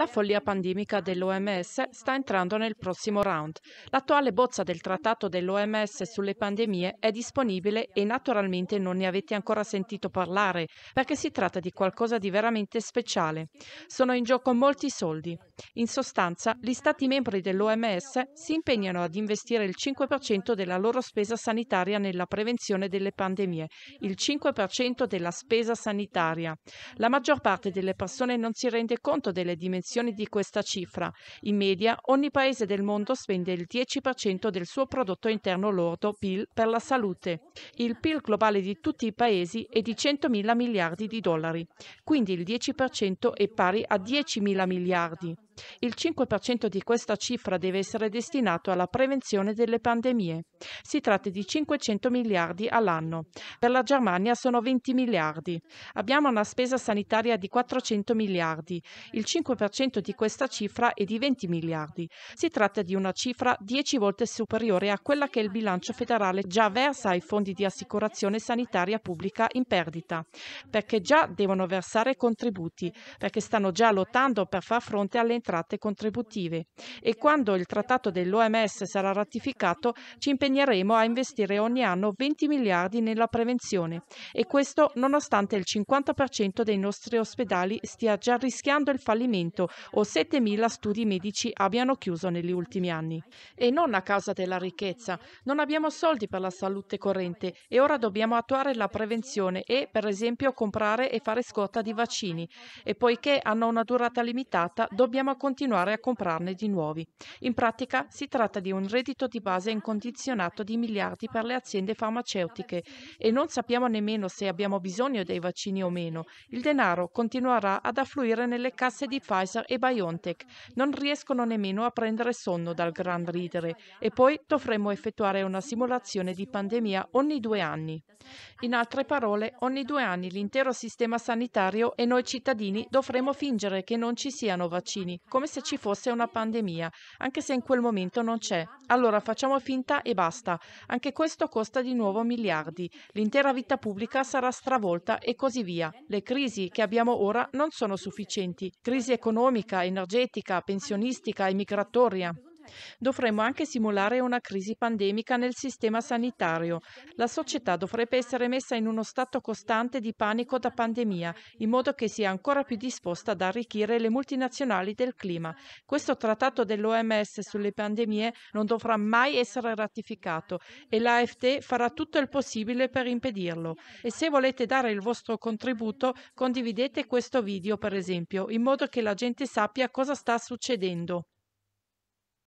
La follia pandemica dell'OMS sta entrando nel prossimo round. L'attuale bozza del trattato dell'OMS sulle pandemie è disponibile e naturalmente non ne avete ancora sentito parlare perché si tratta di qualcosa di veramente speciale. Sono in gioco molti soldi. In sostanza, gli Stati membri dell'OMS si impegnano ad investire il 5% della loro spesa sanitaria nella prevenzione delle pandemie, il 5% della spesa sanitaria. La maggior parte delle persone non si rende conto delle dimensioni di questa cifra. In media, ogni paese del mondo spende il 10% del suo prodotto interno lordo PIL per la salute. Il PIL globale di tutti i paesi è di 100 mila miliardi di dollari, quindi il 10% è pari a 10 mila miliardi. Il 5% di questa cifra deve essere destinato alla prevenzione delle pandemie. Si tratta di 500 miliardi all'anno. Per la Germania sono 20 miliardi. Abbiamo una spesa sanitaria di 400 miliardi. Il 5% di questa cifra è di 20 miliardi. Si tratta di una cifra 10 volte superiore a quella che il bilancio federale già versa ai fondi di assicurazione sanitaria pubblica in perdita, perché già devono versare contributi, perché stanno già lottando per far fronte all'entrata tratte contributive e quando il trattato dell'OMS sarà ratificato ci impegneremo a investire ogni anno 20 miliardi nella prevenzione e questo nonostante il 50% dei nostri ospedali stia già rischiando il fallimento o 7.000 studi medici abbiano chiuso negli ultimi anni. E non a causa della ricchezza, non abbiamo soldi per la salute corrente e ora dobbiamo attuare la prevenzione e per esempio comprare e fare scorta di vaccini e poiché hanno una durata limitata dobbiamo continuare a comprarne di nuovi. In pratica si tratta di un reddito di base incondizionato di miliardi per le aziende farmaceutiche e non sappiamo nemmeno se abbiamo bisogno dei vaccini o meno. Il denaro continuerà ad affluire nelle casse di Pfizer e BioNTech. Non riescono nemmeno a prendere sonno dal gran ridere e poi dovremo effettuare una simulazione di pandemia ogni due anni. In altre parole, ogni due anni l'intero sistema sanitario e noi cittadini dovremo fingere che non ci siano vaccini come se ci fosse una pandemia, anche se in quel momento non c'è. Allora facciamo finta e basta. Anche questo costa di nuovo miliardi. L'intera vita pubblica sarà stravolta e così via. Le crisi che abbiamo ora non sono sufficienti. Crisi economica, energetica, pensionistica e migratoria. Dovremmo anche simulare una crisi pandemica nel sistema sanitario. La società dovrebbe essere messa in uno stato costante di panico da pandemia, in modo che sia ancora più disposta ad arricchire le multinazionali del clima. Questo trattato dell'OMS sulle pandemie non dovrà mai essere ratificato e l'AFT farà tutto il possibile per impedirlo. E se volete dare il vostro contributo, condividete questo video, per esempio, in modo che la gente sappia cosa sta succedendo.